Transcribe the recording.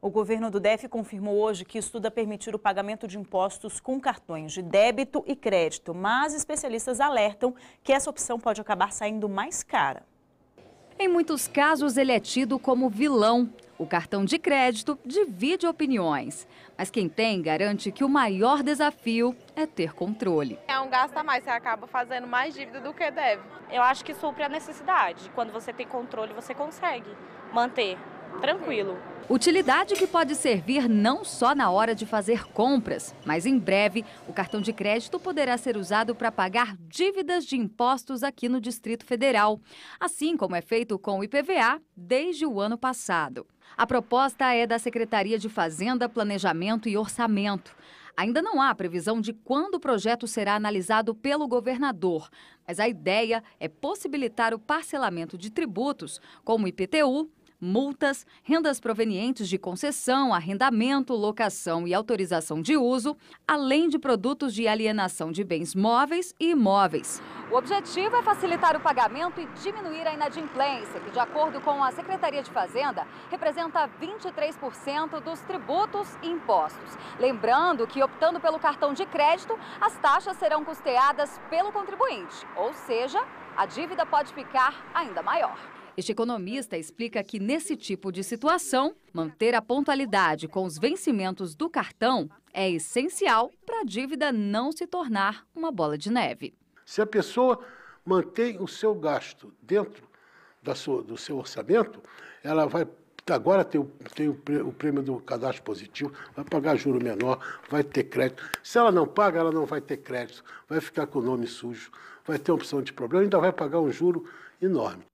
O governo do DF confirmou hoje que estuda é permitir o pagamento de impostos com cartões de débito e crédito, mas especialistas alertam que essa opção pode acabar saindo mais cara. Em muitos casos, ele é tido como vilão. O cartão de crédito divide opiniões, mas quem tem garante que o maior desafio é ter controle. É um gasto a mais, você acaba fazendo mais dívida do que deve. Eu acho que supre a necessidade. Quando você tem controle, você consegue manter tranquilo. Utilidade que pode servir não só na hora de fazer compras, mas em breve o cartão de crédito poderá ser usado para pagar dívidas de impostos aqui no Distrito Federal, assim como é feito com o IPVA desde o ano passado. A proposta é da Secretaria de Fazenda, Planejamento e Orçamento. Ainda não há previsão de quando o projeto será analisado pelo governador, mas a ideia é possibilitar o parcelamento de tributos, como IPTU, multas, rendas provenientes de concessão, arrendamento, locação e autorização de uso, além de produtos de alienação de bens móveis e imóveis. O objetivo é facilitar o pagamento e diminuir a inadimplência, que, de acordo com a Secretaria de Fazenda, representa 23% dos tributos e impostos. Lembrando que, optando pelo cartão de crédito, as taxas serão custeadas pelo contribuinte, ou seja, a dívida pode ficar ainda maior. Este economista explica que, nesse tipo de situação, manter a pontualidade com os vencimentos do cartão é essencial para a dívida não se tornar uma bola de neve. Se a pessoa mantém o seu gasto dentro sua, do seu orçamento, ela vai agora tem, o, tem o, prêmio do cadastro positivo, vai pagar juro menor, vai ter crédito. Se ela não paga, ela não vai ter crédito, vai ficar com o nome sujo, vai ter opção de problema, ainda vai pagar um juro enorme.